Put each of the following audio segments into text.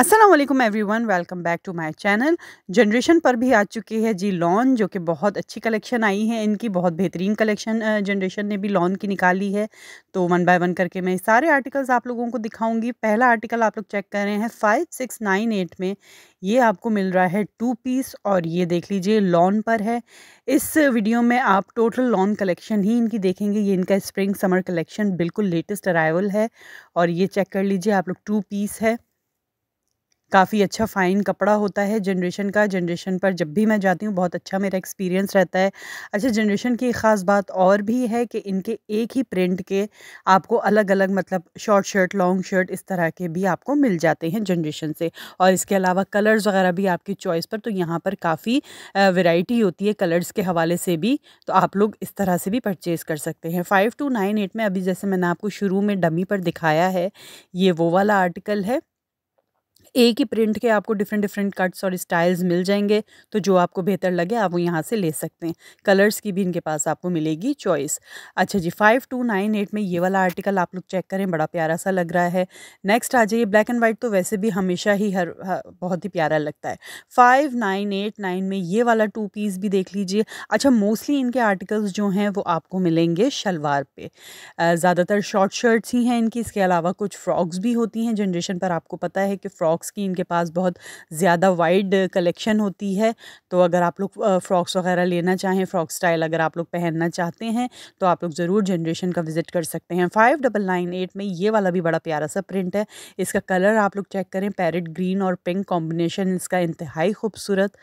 Aslam everyone welcome back to my channel generation पर भी आ चुकी है जी लॉन जो कि बहुत अच्छी कलेक्शन आई है इनकी बहुत बेहतरीन कलेक्शन जनरेशन ने भी लॉन की निकाली है तो वन बाय वन करके मैं सारे आर्टिकल्स आप लोगों को दिखाऊंगी पहला आर्टिकल आप लोग चेक कर रहे हैं फाइव सिक्स नाइन एट में ये आपको मिल रहा है टू पीस और ये देख लीजिए लॉन पर है इस वीडियो में आप टोटल लॉन कलेक्शन ही इनकी देखेंगे ये इनका स्प्रिंग समर कलेक्शन बिल्कुल लेटेस्ट अराइवल है और ये चेक कर लीजिए आप लोग टू पीस है काफ़ी अच्छा फ़ाइन कपड़ा होता है जनरेशन का जनरेशन पर जब भी मैं जाती हूँ बहुत अच्छा मेरा एक्सपीरियंस रहता है अच्छा जनरेशन की ख़ास बात और भी है कि इनके एक ही प्रिंट के आपको अलग अलग मतलब शॉर्ट शर्ट लॉन्ग शर्ट इस तरह के भी आपको मिल जाते हैं जनरेशन से और इसके अलावा कलर्स वगैरह भी आपकी चॉइस पर तो यहाँ पर काफ़ी वेराइटी होती है कलर्स के हवाले से भी तो आप लोग इस तरह से भी परचेज़ कर सकते हैं फ़ाइव टू नाइन एट में अभी जैसे मैंने आपको शुरू में डमी पर दिखाया है ये वो वाला आर्टिकल है एक ही प्रिंट के आपको डिफरेंट डिफरेंट कट्स और स्टाइल्स मिल जाएंगे तो जो आपको बेहतर लगे आप वो यहाँ से ले सकते हैं कलर्स की भी इनके पास आपको मिलेगी चॉइस अच्छा जी फाइव टू नाइन एट में ये वाला आर्टिकल आप लोग चेक करें बड़ा प्यारा सा लग रहा है नेक्स्ट आ जाइए ब्लैक एंड वाइट तो वैसे भी हमेशा ही हर, हर बहुत ही प्यारा लगता है फाइव नाइन एट नाइन में ये वाला टू पीस भी देख लीजिए अच्छा मोस्टली इनके आर्टिकल्स जो हैं वो आपको मिलेंगे शलवार पे ज़्यादातर शॉर्ट शर्ट्स ही हैं इनकी इसके अलावा कुछ फ्रॉक्स भी होती हैं जनरेशन पर आपको पता है कि फ्रॉक फ़्रॉक्स की इनके पास बहुत ज़्यादा वाइड कलेक्शन होती है तो अगर आप लोग फ़्रॉक्स वगैरह लेना चाहें फ़्रॉक स्टाइल अगर आप लोग पहनना चाहते हैं तो आप लोग ज़रूर जनरेशन का विज़िट कर सकते हैं फाइव डबल नाइन एट में ये वाला भी बड़ा प्यारा सा प्रिंट है इसका कलर आप लोग चेक करें पैरेट ग्रीन और पिंक कॉम्बिनेशन इसका इंतहाई खूबसूरत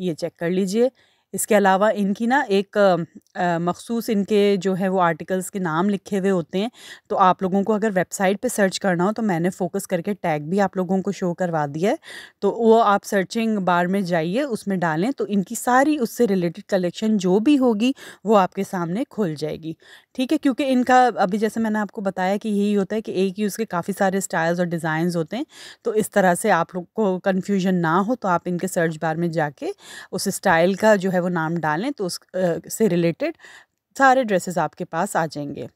ये चेक कर लीजिए इसके अलावा इनकी ना एक मखसूस इनके जो है वो आर्टिकल्स के नाम लिखे हुए होते हैं तो आप लोगों को अगर वेबसाइट पे सर्च करना हो तो मैंने फ़ोकस करके टैग भी आप लोगों को शो करवा दिया है तो वो आप सर्चिंग बार में जाइए उसमें डालें तो इनकी सारी उससे रिलेटेड कलेक्शन जो भी होगी वो आपके सामने खुल जाएगी ठीक है क्योंकि इनका अभी जैसे मैंने आपको बताया कि यही होता है कि एक ही उसके काफ़ी सारे स्टाइल्स और डिज़ाइन होते हैं तो इस तरह से आप लोग को कन्फ्यूजन ना हो तो आप इनके सर्च बार में जाके उस स्टाइल का जो है है वो नाम डालें तो उस से रिलेटेड सारे ड्रेसेस आपके पास आ जाएंगे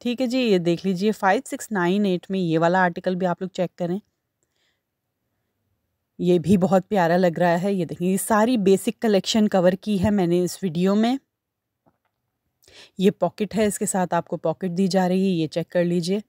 ठीक है जी ये देख लीजिए फाइव सिक्स नाइन एट में ये वाला आर्टिकल भी आप लोग चेक करें ये भी बहुत प्यारा लग रहा है ये देखिए ये सारी बेसिक कलेक्शन कवर की है मैंने इस वीडियो में ये पॉकेट है इसके साथ आपको पॉकेट दी जा रही है ये चेक कर लीजिए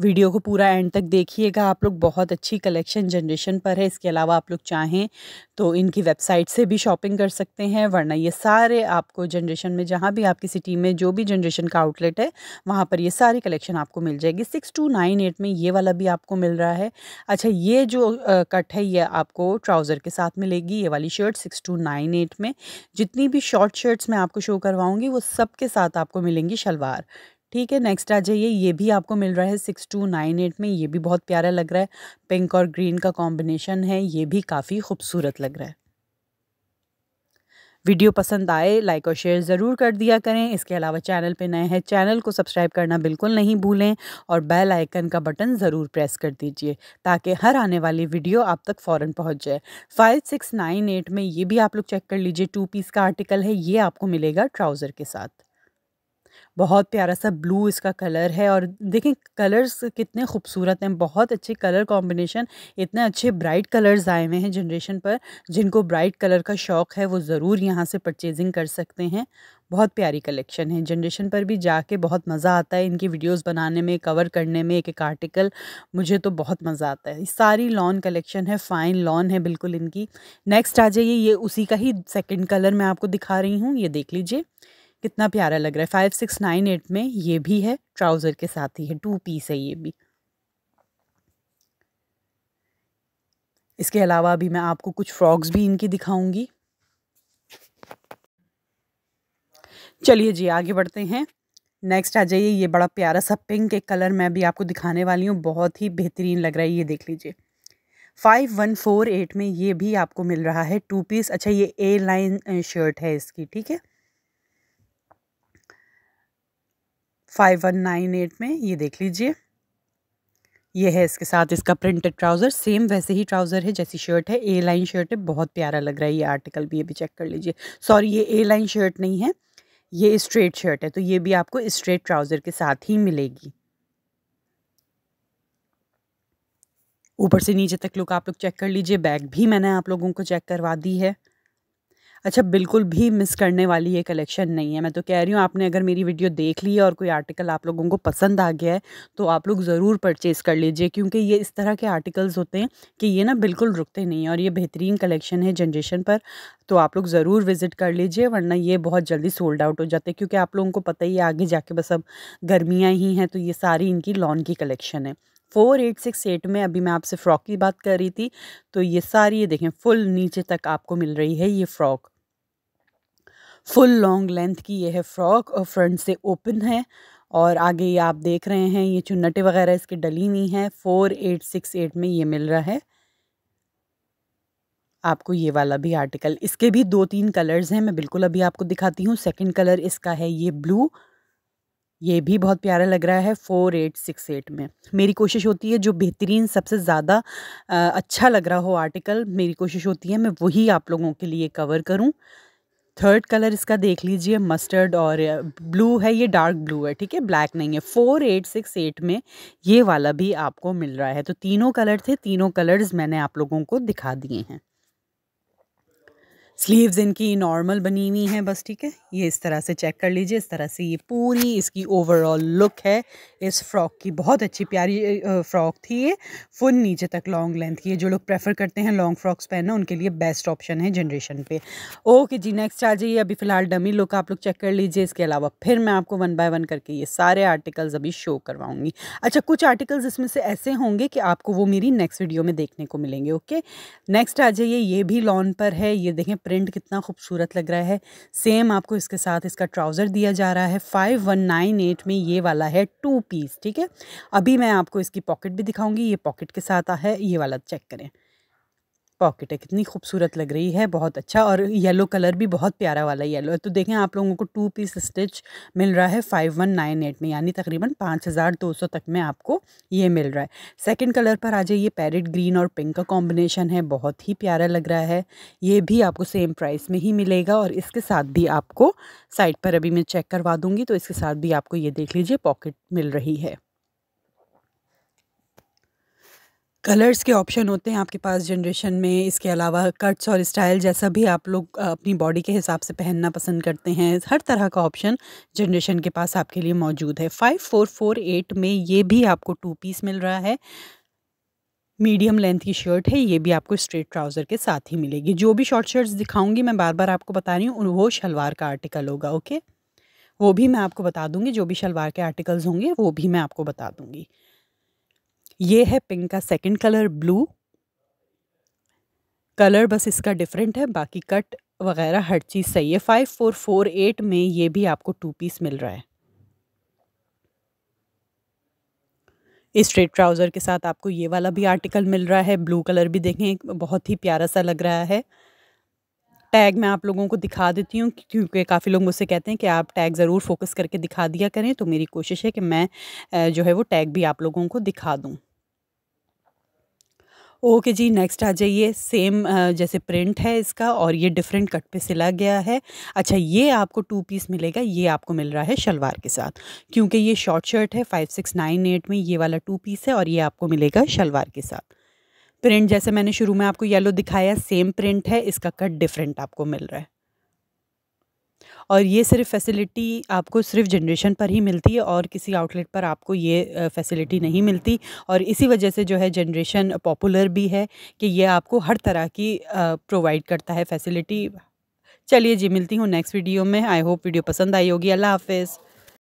वीडियो को पूरा एंड तक देखिएगा आप लोग बहुत अच्छी कलेक्शन जनरेशन पर है इसके अलावा आप लोग चाहें तो इनकी वेबसाइट से भी शॉपिंग कर सकते हैं वरना ये सारे आपको जनरेशन में जहाँ भी आपकी सिटी में जो भी जनरेशन का आउटलेट है वहाँ पर ये सारी कलेक्शन आपको मिल जाएगी सिक्स टू नाइन एट में ये वाला भी आपको मिल रहा है अच्छा ये जो आ, कट है ये आपको ट्राउज़र के साथ मिलेगी ये वाली shirt six two nine eight में जितनी भी शॉर्ट शर्ट्स मैं आपको शो करवाऊँगी वो सब के साथ आपको मिलेंगी शलवार ठीक है नेक्स्ट आ जाइए ये भी आपको मिल रहा है सिक्स टू नाइन एट में ये भी बहुत प्यारा लग रहा है पिंक और ग्रीन का कॉम्बिनेशन है ये भी काफ़ी खूबसूरत लग रहा है वीडियो पसंद आए लाइक और शेयर ज़रूर कर दिया करें इसके अलावा चैनल पे नए हैं चैनल को सब्सक्राइब करना बिल्कुल नहीं भूलें और बेल आइकन का बटन ज़रूर प्रेस कर दीजिए ताकि हर आने वाली वीडियो आप तक फ़ौरन पहुंच जाए फाइव सिक्स नाइन एट में ये भी आप लोग चेक कर लीजिए टू पीस का आर्टिकल है ये आपको मिलेगा ट्राउज़र के साथ बहुत प्यारा सा ब्लू इसका कलर है और देखें कलर्स कितने खूबसूरत हैं बहुत अच्छे कलर कॉम्बिनेशन इतने अच्छे ब्राइट कलर्स आए हुए हैं जनरेशन पर जिनको ब्राइट कलर का शौक़ है वो ज़रूर यहाँ से परचेजिंग कर सकते हैं बहुत प्यारी कलेक्शन है जनरेशन पर भी जाके बहुत मज़ा आता है इनकी वीडियोस बनाने में कवर करने में एक एक आर्टिकल मुझे तो बहुत मज़ा आता है सारी लॉन कलेक्शन है फ़ाइन लॉन है बिल्कुल इनकी नेक्स्ट आ जाइए ये उसी का ही सेकंड कलर मैं आपको दिखा रही हूँ ये देख लीजिए कितना प्यारा लग रहा है फाइव सिक्स नाइन एट में ये भी है ट्राउज़र के साथ ही है टू पीस है ये भी इसके अलावा अभी मैं आपको कुछ फ्रॉक्स भी इनकी दिखाऊंगी चलिए जी आगे बढ़ते हैं नेक्स्ट आ जाइए ये बड़ा प्यारा सा पिंक एक कलर मैं अभी आपको दिखाने वाली हूँ बहुत ही बेहतरीन लग रहा है ये देख लीजिए फाइव वन फोर एट में ये भी आपको मिल रहा है टू पीस अच्छा ये ए लाइन शर्ट है इसकी ठीक है फाइव वन नाइन एट में ये देख लीजिए ये है इसके साथ इसका प्रिंटेड ट्राउज़र सेम वैसे ही ट्राउज़र है जैसी शर्ट है ए लाइन शर्ट है बहुत प्यारा लग रहा है ये आर्टिकल भी ये भी चेक कर लीजिए सॉरी ये ए लाइन शर्ट नहीं है ये स्ट्रेट शर्ट है तो ये भी आपको स्ट्रेट ट्राउज़र के साथ ही मिलेगी ऊपर से नीचे तक लुक आप लोग चेक कर लीजिए बैग भी मैंने आप लोगों को चेक करवा दी है अच्छा बिल्कुल भी मिस करने वाली ये कलेक्शन नहीं है मैं तो कह रही हूँ आपने अगर मेरी वीडियो देख ली है और कोई आर्टिकल आप लोगों को पसंद आ गया है तो आप लोग ज़रूर परचेज़ कर लीजिए क्योंकि ये इस तरह के आर्टिकल्स होते हैं कि ये ना बिल्कुल रुकते नहीं और ये बेहतरीन कलेक्शन है जनरेशन पर तो आप लोग ज़रूर विज़िट कर लीजिए वरना ये बहुत जल्दी सोल्ड आउट हो जाते हैं क्योंकि आप लोगों को पता ही है आगे जाके बस अब गर्मियाँ ही हैं तो ये सारी इनकी लॉन की कलेक्शन है फोर एट सिक्स एट में अभी मैं आपसे फ़्रॉक की बात कर रही थी तो ये सारी ये देखें फुल नीचे तक आपको मिल रही है ये फ़्रॉक फुल लॉन्ग लेंथ की ये है फ्रॉक और फ्रंट से ओपन है और आगे ये आप देख रहे हैं ये चुन्नटे वगैरह इसकी डली हुई हैं फोर एट सिक्स एट में ये मिल रहा है आपको ये वाला भी आर्टिकल इसके भी दो तीन कलर्स हैं मैं बिल्कुल अभी आपको दिखाती हूँ सेकंड कलर इसका है ये ब्लू ये भी बहुत प्यारा लग रहा है फोर एट सिक्स एट में मेरी कोशिश होती है जो बेहतरीन सबसे ज़्यादा अच्छा लग रहा हो आर्टिकल मेरी कोशिश होती है मैं वही आप लोगों के लिए कवर करूँ थर्ड कलर इसका देख लीजिए मस्टर्ड और ब्लू है ये डार्क ब्लू है ठीक है ब्लैक नहीं है फोर एट सिक्स एट में ये वाला भी आपको मिल रहा है तो तीनों कलर थे तीनों कलर्स मैंने आप लोगों को दिखा दिए हैं स्लीव्स इनकी नॉर्मल बनी हुई हैं बस ठीक है ये इस तरह से चेक कर लीजिए इस तरह से ये पूरी इसकी ओवरऑल लुक है इस फ्रॉक की बहुत अच्छी प्यारी फ्रॉक थी ये फुल नीचे तक लॉन्ग लेंथ की है जो लोग प्रेफर करते हैं लॉन्ग फ्रॉक्स पहनना उनके लिए बेस्ट ऑप्शन है जनरेशन पे ओके जी नेक्स्ट आ जाइए अभी फ़िलहाल डमी लुक आप लोग चेक कर लीजिए इसके अलावा फिर मैं आपको वन बाय वन करके ये सारे आर्टिकल्स अभी शो करवाऊंगी अच्छा कुछ आर्टिकल्स इसमें से ऐसे होंगे कि आपको वो मेरी नेक्स्ट वीडियो में देखने को मिलेंगे ओके नेक्स्ट आ जाइए ये भी लॉन पर है ये देखें प्रिंट कितना खूबसूरत लग रहा है सेम आपको इसके साथ इसका ट्राउज़र दिया जा रहा है फाइव वन नाइन एट में ये वाला है टू पीस ठीक है अभी मैं आपको इसकी पॉकेट भी दिखाऊंगी ये पॉकेट के साथ आ है ये वाला चेक करें पॉकेट है कितनी खूबसूरत लग रही है बहुत अच्छा और येलो कलर भी बहुत प्यारा वाला येलो है तो देखें आप लोगों को टू पीस स्टिच मिल रहा है फाइव वन नाइन एट में यानी तकरीबन पाँच हज़ार दो सौ तक में आपको ये मिल रहा है सेकंड कलर पर आ जाइए पैरेट ग्रीन और पिंक का कॉम्बिनेशन है बहुत ही प्यारा लग रहा है ये भी आपको सेम प्राइस में ही मिलेगा और इसके साथ भी आपको साइट पर अभी मैं चेक करवा दूँगी तो इसके साथ भी आपको ये देख लीजिए पॉकेट मिल रही है कलर्स के ऑप्शन होते हैं आपके पास जनरेशन में इसके अलावा कट्स और स्टाइल जैसा भी आप लोग अपनी बॉडी के हिसाब से पहनना पसंद करते हैं हर तरह का ऑप्शन जनरेशन के पास आपके लिए मौजूद है फाइव फोर फोर एट में ये भी आपको टू पीस मिल रहा है मीडियम लेंथ की शर्ट है ये भी आपको स्ट्रेट ट्राउज़र के साथ ही मिलेगी जो भी शॉर्ट शर्ट्स दिखाऊंगी मैं बार बार आपको बता रही हूँ वो शलवार का आर्टिकल होगा ओके वो भी मैं आपको बता दूंगी जो भी शलवार के आर्टिकल्स होंगे वो भी मैं आपको बता दूंगी ये है पिंक का सेकंड कलर ब्लू कलर बस इसका डिफरेंट है बाकी कट वगैरह हर चीज़ सही है फाइव फोर फोर एट में ये भी आपको टू पीस मिल रहा है स्ट्रेट ट्राउज़र के साथ आपको ये वाला भी आर्टिकल मिल रहा है ब्लू कलर भी देखें बहुत ही प्यारा सा लग रहा है टैग मैं आप लोगों को दिखा देती हूँ क्योंकि काफ़ी लोग मुझसे कहते हैं कि आप टैग ज़रूर फोकस करके दिखा दिया करें तो मेरी कोशिश है कि मैं जो है वो टैग भी आप लोगों को दिखा दूँ ओके जी नेक्स्ट आ जाइए सेम जैसे प्रिंट है इसका और ये डिफरेंट कट पे सिला गया है अच्छा ये आपको टू पीस मिलेगा ये आपको मिल रहा है शलवार के साथ क्योंकि ये शॉर्ट शर्ट है फाइव सिक्स नाइन एट में ये वाला टू पीस है और ये आपको मिलेगा शलवार के साथ प्रिंट जैसे मैंने शुरू में आपको येलो दिखाया सेम प्रिंट है इसका कट डिफरेंट आपको मिल रहा है और ये सिर्फ फैसिलिटी आपको सिर्फ जनरेशन पर ही मिलती है और किसी आउटलेट पर आपको ये फैसिलिटी नहीं मिलती और इसी वजह से जो है जनरेशन पॉपुलर भी है कि ये आपको हर तरह की प्रोवाइड करता है फैसिलिटी चलिए जी मिलती हूँ नेक्स्ट वीडियो में आई होप वीडियो पसंद आई होगी अल्लाह हाफिज़